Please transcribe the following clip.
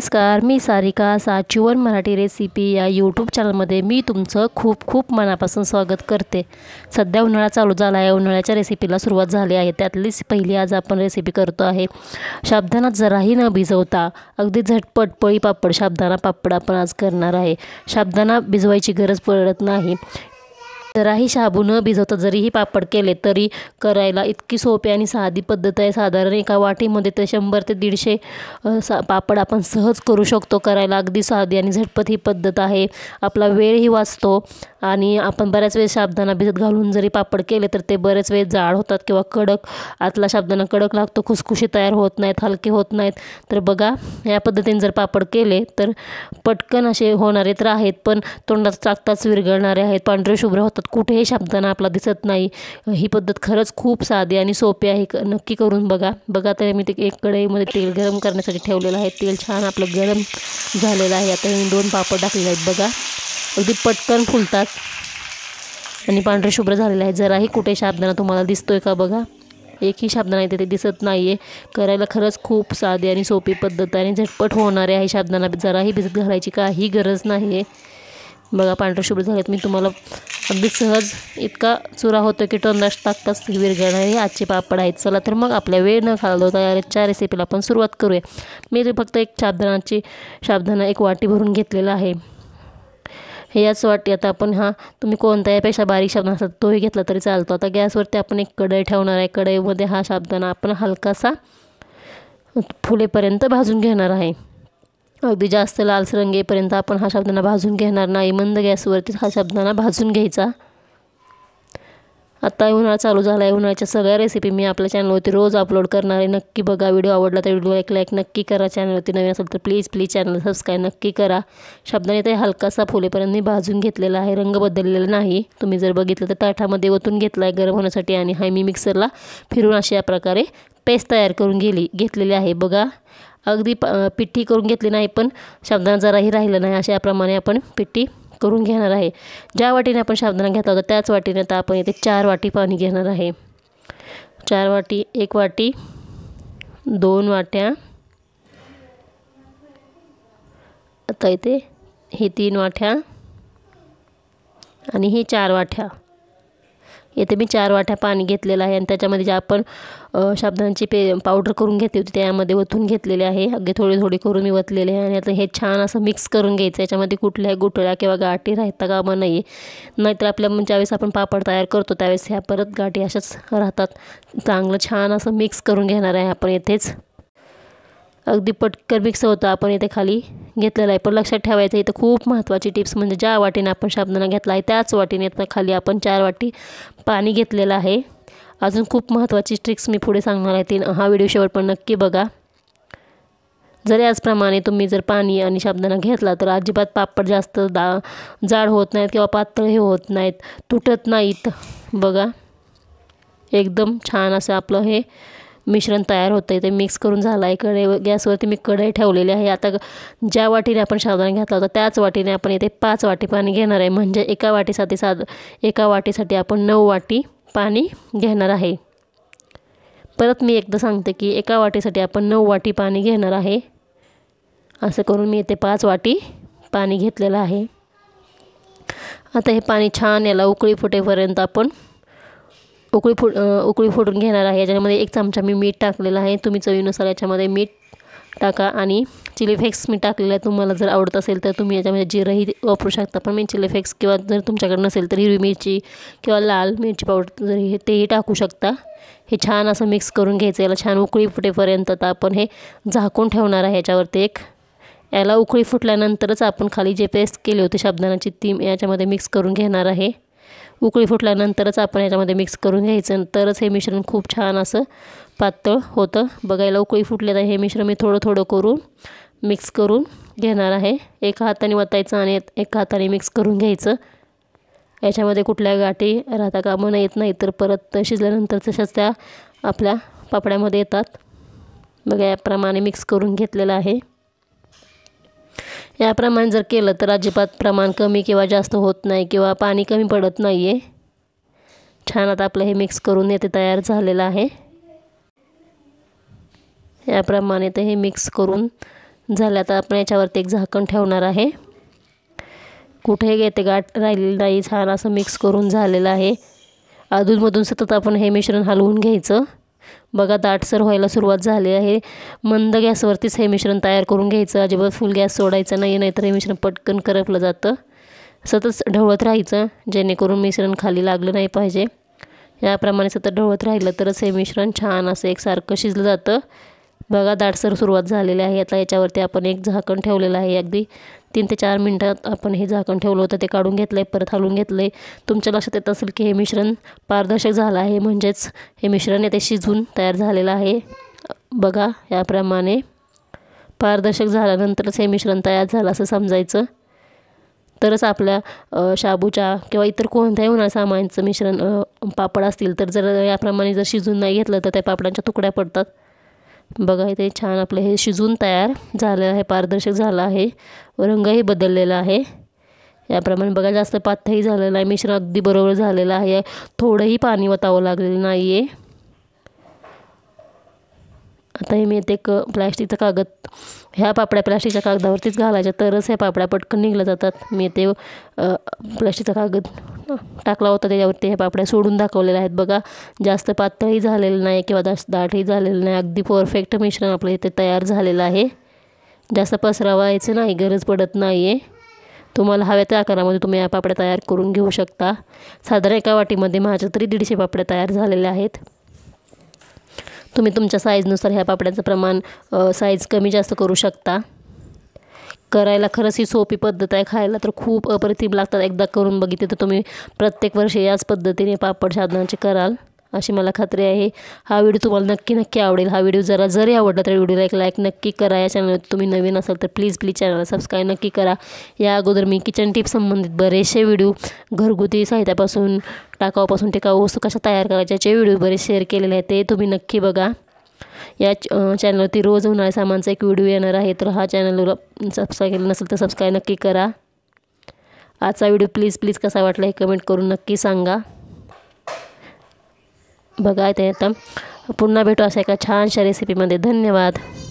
नमस्कार मी सारिका साचीवन मराठी रेसिपी या यूट्यूब चॅनलमध्ये मी तुमचं खूप खूप मनापासून स्वागत करते सध्या उन्हाळा चालू झाला आहे उन्हाळ्याच्या रेसिपीला सुरुवात झाली आहे त्यातलीच पहिली आज आपण रेसिपी करतो आहे शाबदाना जराही न भिजवता अगदी झटपट पळी पापड शाबदाना पापड आपण आज करणार आहे शाबदाना भिजवायची गरज पडत नाही जराही शाबू न भिजवता जरीही पापड केले तरी करायला इतकी सोपी आणि साधी पद्धत आहे साधारण एका वाटीमध्ये तर शंभर ते दीडशे पापड आपण सहज करू शकतो करायला अगदी साधी आणि झटपट ही पद्धत आहे आपला ही वाचतो आणि आपण बऱ्याच वेळेस साबधाना भिजत घालून जरी पापड केले तर ते बरेच वेळ जाड होतात किंवा कडक आतला शाबदाना कडक लागतो खुसखुशी तयार होत नाहीत हलके होत नाहीत तर बघा या पद्धतीने जर पापड केले तर पटकन असे होणारे तर आहेत पण तोंडात चाकताच विरघळणारे आहेत पांढरे शुभ्र होतात कुठेही शाबदाना आपला दिसत नाही ही पद्धत खरंच खूप साधी आणि सोपी आहे नक्की करून बघा बघा तर मी ते एक कढईमध्ये तेल गरम करण्यासाठी ठेवलेलं आहे तेल छान आपलं गरम झालेलं आहे आता मी दोन पापड टाकलेले आहेत बघा अगदी पटकन फुलतात आणि पांढरे शुभ्र झालेले आहे जराही कुठे शाबदाना तुम्हाला दिसतोय का बघा एकही शाबदाना इथे ते दिसत नाही आहे करायला खरंच खूप साधी आणि सोपी पद्धत आणि झटपट होणारे आहे शाबदाना जराही भिजत घालायची काही गरज नाही आहे बघा पांढरे शुभ्र झालेत मी तुम्हाला अगदी सहज इतका चुरा होतो की टोंदाश टाकताच विरगळणार हे आजचे पापड आहेत चला तर मग आपल्या वेळ न घालवता या चार रेसिपीला आपण सुरुवात करूया मी फक्त एक शाबदानाची शाबदाना एक वाटी भरून घेतलेला आहे हे याच वाटते आता आपण हा तुम्ही कोणत्याही पेक्षा बारीक साबण असतात तोही घेतला तरी चालतो आता गॅसवरती आपण एक कढई ठेवणार आहे कढईमध्ये हा साबण आपण हलकासा फुलेपर्यंत भाजून घेणार आहे अगदी जास्त लालसरंगेपर्यंत रंगेपर्यंत आपण हा शब्दांना भाजून घेणार नाही मंद गॅसवरती हा शब्दांना भाजून घ्यायचा आता उन्हाळा चालू झाला आहे उन्हाळ्याच्या सगळ्या रेसिपी मी आपल्या चॅनलवरती रोज अपलोड करणार आहे नक्की बघा व्हिडिओ आवडला तर व्हिडिओ एक लाईक नक्की करा चॅनलवरती नवीन असेल तर प्लीज प्लीज चॅनल सबस्क्राईब नक्की करा शब्दाने ते हलकासा फुलेपर्यंत मी भाजून घेतलेला आहे रंग बदललेला नाही तुम्ही जर बघितलं तर ताठामध्ये ओतून घेतला आहे गरम होण्यासाठी आणि हा मी मिक्सरला फिरून अशा प्रकारे पेस्ट तयार करून गेली घेतलेली आहे बघा अगदी प पिठ्ठी करून घेतली नाही पण शब्दांना जराही राहिलं नाही अशाप्रमाणे आपण पिठ्ठी करून घेणार आहे ज्या वाटीने आपण शाबदाणा घेतला होता त्याच वाटीने आता आपण इथे चार वाटी पाणी घेणार आहे चार वाटी एक वाटी दोन वाट्या आता इथे हे तीन वाट्या आणि हे चार वाट्या येथे मी चार वाट्या पाणी घेतलेलं आहे आणि त्याच्यामध्ये जे आपण शब्दांची पे पावडर करून घेतली होती त्यामध्ये वतून घेतलेले आहे अगदी थोडे थोडे करून मी वतलेले आहे आणि आता हे छान असं मिक्स करून घ्यायचं याच्यामध्ये कुठल्याही गुठळ्या किंवा गाठी राहता मग नाही नाहीतर आपल्या म्हणजे ज्यावेळेस आपण पापड तयार करतो त्यावेळेस ह्या परत गाठी अशाच राहतात चांगलं छान असं मिक्स करून घेणार आहे आपण येथेच अगदी पटकर मिक्स होतं आपण इथे खाली घेतलेलं आहे पण लक्षात ठेवायचं इथं खूप महत्त्वाची टिप्स म्हणजे ज्या वाटीने आपण शाबदाना घेतला आहे त्याच वाटीने खाली आपण चार वाटी पाणी घेतलेलं आहे अजून खूप महत्त्वाची ट्रिक्स मी पुढे सांगणार आहे ती हा व्हिडिओ शेवट पण नक्की बघा जर याचप्रमाणे तुम्ही जर पाणी आणि शाबदाना घेतला तर अजिबात पापड जास्त दा जाड होत नाहीत किंवा पातळ हे होत नाहीत तुटत नाहीत बघा एकदम छान असं आपलं हे मिश्रण तयार होतं आहे ते मिक्स करून झालं आहे कढई गॅसवरती मी कढई ठेवलेली आहे आता ज्या वाटीने आपण साधारण घातला होता त्याच वाटीने आपण इथे पाच वाटी पाणी घेणार आहे म्हणजे एका वाटीसाठी साध एका वाटीसाठी आपण नऊ वाटी पाणी घेणार आहे परत मी एकदा सांगते की एका वाटीसाठी आपण नऊ वाटी पाणी घेणार आहे असं करून मी इथे पाच वाटी पाणी घेतलेलं आहे आता हे पाणी छान याला उकळी फुटेपर्यंत आपण उकळी फुट उकळी फोडून घेणार आहे याच्यामध्ये एक चमचा मी मीठ टाकलेला आहे तुम्ही चवीनुसार याच्यामध्ये मीठ टाका आणि चिली फ्लेक्स मी टाकलेलं आहे तुम्हाला जर आवडत असेल तर तुम्ही याच्यामध्ये जिरंही वापरू शकता पण मी चिली फ्लेक्स किंवा जर तुमच्याकडे नसेल तर हिरवी मिरची किंवा लाल मिरची पावडर जर हे तेही टाकू शकता हे छान असं मिक्स करून घ्यायचं याला छान उकळी फुटेपर्यंत तर आपण हे झाकून ठेवणार आहे याच्यावरती एक याला उकळी फुटल्यानंतरच आपण खाली जे पेस्ट केली होती शाबदानाची ती याच्यामध्ये मिक्स करून घेणार आहे उकळी फुटल्यानंतरच आपण याच्यामध्ये मिक्स करून घ्यायचं तरच हे मिश्रण खूप छान असं पातळ होतं बघायला उकळी तर हे मिश्रण मी थोडं थोडं करून मिक्स करून घेणार आहे एका हाताने वतायचं आणि एका हाताने मिक्स करून घ्यायचं याच्यामध्ये कुठल्या गाठी राहता कामं येत नाही तर परत शिजल्यानंतर तशाच त्या आपल्या पापड्यामध्ये येतात बघा याप्रमाणे मिक्स करून घेतलेलं आहे याप्रमाणे जर केलं तर अजिबात प्रमाण कमी किंवा जास्त होत नाही किंवा पाणी कमी पडत नाही आहे छान आता आपलं हे मिक्स करून येते तयार झालेलं आहे याप्रमाणे तर हे मिक्स करून झालं आता आपण याच्यावरती एक झाकण ठेवणार आहे कुठेही घेते गाठ राहिलेली नाही छान असं मिक्स करून झालेलं आहे अधूनमधून सतत आपण हे मिश्रण हलवून घ्यायचं बघा दाटसर व्हायला सुरुवात झाली आहे मंद गॅसवरतीच हे मिश्रण तयार करून घ्यायचं अजिबात फुल गॅस सोडायचं नाही नाहीतर हे मिश्रण पटकन करपलं जातं सतत ढवळत राहायचं जेणेकरून मिश्रण खाली लागलं नाही पाहिजे याप्रमाणे सतत ढवळत राहिलं तरच हे मिश्रण छान असं एकसारखं शिजलं जातं बघा दाटसर सुरुवात झालेली आहे आता याच्यावरती आपण एक झाकण ठेवलेलं आहे अगदी तीन ते चार मिनटात आपण हे झाकण ठेवलं होतं ते काढून घेतलं आहे परत हलवून घेतलं आहे तुमच्या लक्षात येत असेल की हे मिश्रण पारदर्शक झालं आहे म्हणजेच हे मिश्रण येथे शिजून तयार झालेलं आहे बघा याप्रमाणे पारदर्शक झाल्यानंतरच हे मिश्रण तयार झालं असं समजायचं तरच आपल्या शाबूच्या किंवा इतर कोणत्याही होणार सामानचं मिश्रण पापड असतील तर जर याप्रमाणे जर शिजून नाही घेतलं तर त्या पापडांच्या तुकड्या पडतात बघा इथे छान आपलं हे शिजून तयार झालं आहे पारदर्शक झालं आहे रंगही बदललेला आहे याप्रमाणे बघा जास्त पातही झालेलं आहे मिश्रण अगदी बरोबर झालेलं आहे थोडंही पाणी वतावं लागलेलं नाही आहे आता हे मी ते क प्लॅस्टिकचा कागद ह्या पापड्या प्लॅस्टिकच्या कागदावरतीच घालायच्या तरच ह्या पापड्या पटकन निघल्या जातात मी ते प्लॅस्टिकचा कागद टाकला होता त्याच्यावरती हे पापड्या सोडून दाखवलेल्या आहेत बघा जास्त पातळही झालेलं नाही किंवा जास्त दाटही झालेलं नाही अगदी परफेक्ट मिश्रण आपलं इथे तयार झालेलं आहे जास्त पसरावायचं नाही गरज पडत नाही आहे तुम्हाला हव्या त्या आकारामध्ये तुम्ही या पापड्या तयार करून घेऊ शकता साधारण एका वाटीमध्ये माझ्या तरी दीडशे पापड्या तयार झालेल्या आहेत तुम्ही तुमच्या साईजनुसार ह्या पापड्यांचं प्रमाण साईज कमी जास्त करू शकता करायला खरंच ही सोपी पद्धत आहे खायला तर खूप अप्रतिम लागतात एकदा करून बघितले तर तुम्ही प्रत्येक वर्षी याच पद्धतीने पापड साधनाचे कराल अशी मला खात्री आहे हा व्हिडिओ तुम्हाला नक्की नक्की आवडेल हा व्हिडिओ जरा जरी आवडला तर व्हिडिओला एक लाईक नक्की करा या चॅनलवर तुम्ही नवीन असाल तर प्लीज प्लीज चॅनलला सबस्क्राईब नक्की करा या अगोदर मी किचन टिप्स संबंधित बरेचसे व्हिडिओ घरगुती साहित्यापासून टाकावापासून टिकाऊ वस्तू कशा तयार करायच्या जे व्हिडिओ बरेच शेअर केलेले आहेत ते तुम्ही नक्की बघा या चॅनलवरती रोज होणाऱ्या सामानचा एक व्हिडिओ येणार आहे तर हा चॅनलवर सबस्क्राईब केला नसेल तर सबस्क्राईब नक्की करा आजचा व्हिडिओ प्लीज प्लीज कसा वाटला हे कमेंट करून नक्की सांगा बघा ते आता पुन्हा भेटू अशा एका छानशा रेसिपीमध्ये धन्यवाद